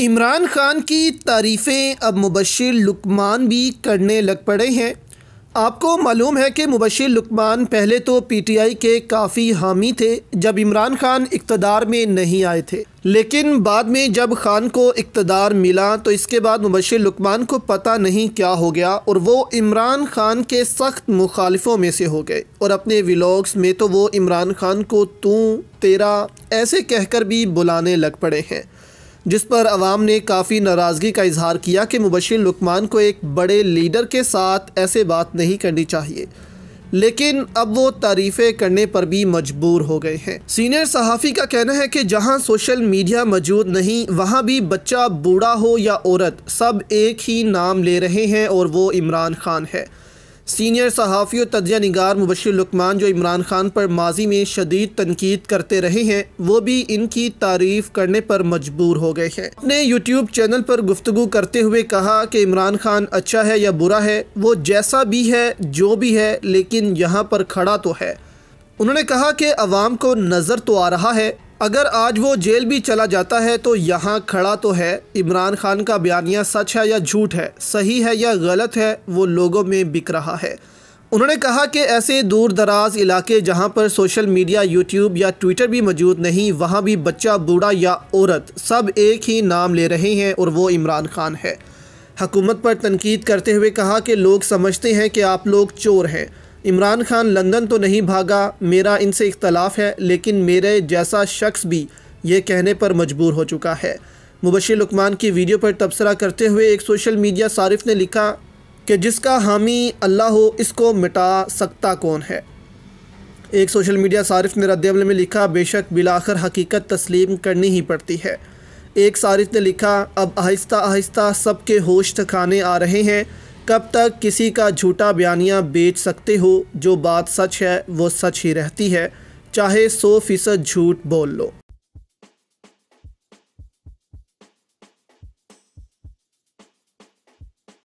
इमरान खान की तारीफ़ें अब मुबशर लुकमान भी करने लग पड़े हैं आपको मालूम है कि मुबशर लुकमान पहले तो पी टी आई के काफ़ी हामी थे जब इमरान खान इकतदार में नहीं आए थे लेकिन बाद में जब खान को इकतदार मिला तो इसके बाद मुबशर लुकमान को पता नहीं क्या हो गया और वो इमरान खान के सख्त मुखालफों में से हो गए और अपने विलॉग्स में तो वो इमरान खान को तू तेरा ऐसे कहकर भी बुलाने लग पड़े हैं जिस पर अवाम ने काफ़ी नाराज़गी का इजहार किया कि मुबशिर लुकमान को एक बड़े लीडर के साथ ऐसे बात नहीं करनी चाहिए लेकिन अब वो तारीफ़ें करने पर भी मजबूर हो गए हैं सीनियर सहाफ़ी का कहना है कि जहां सोशल मीडिया मौजूद नहीं वहां भी बच्चा बूढ़ा हो या औरत सब एक ही नाम ले रहे हैं और वो इमरान खान है सीनियर सहाफ़ी और तजिया नगार मुबशर लकमान जो इमरान खान पर माजी में शदीद तनकीद करते रहे हैं वो भी इनकी तारीफ़ करने पर मजबूर हो गए हैं अपने यूट्यूब चैनल पर गुफ्तु करते हुए कहा कि इमरान खान अच्छा है या बुरा है वो जैसा भी है जो भी है लेकिन यहाँ पर खड़ा तो है उन्होंने कहा कि आवाम को नज़र तो आ रहा है अगर आज वो जेल भी चला जाता है तो यहाँ खड़ा तो है इमरान खान का बयानिया सच है या झूठ है सही है या गलत है वो लोगों में बिक रहा है उन्होंने कहा कि ऐसे दूर दराज इलाके जहाँ पर सोशल मीडिया यूट्यूब या ट्विटर भी मौजूद नहीं वहाँ भी बच्चा बूढ़ा या औरत सब एक ही नाम ले रहे हैं और वो इमरान खान है हकूमत पर तनकीद करते हुए कहा कि लोग समझते हैं कि आप लोग चोर हैं इमरान खान लंदन तो नहीं भागा मेरा इनसे इख्तलाफ है लेकिन मेरे जैसा शख्स भी ये कहने पर मजबूर हो चुका है मुबशर लकमान की वीडियो पर तबसरा करते हुए एक सोशल मीडिया सारिफ ने लिखा कि जिसका हामी अल्लाह हो इसको मिटा सकता कौन है एक सोशल मीडिया सारिफ ने रद्दमल में लिखा बेशक बिलाखर हकीकत तस्लीम करनी ही पड़ती है एक सारिफ ने लिखा अब आहिस्ता आहिस्ता सब के होश थकाने आ रहे हैं कब तक किसी का झूठा बयानिया बेच सकते हो जो बात सच है वो सच ही रहती है चाहे सौ फीसद झूठ बोल लो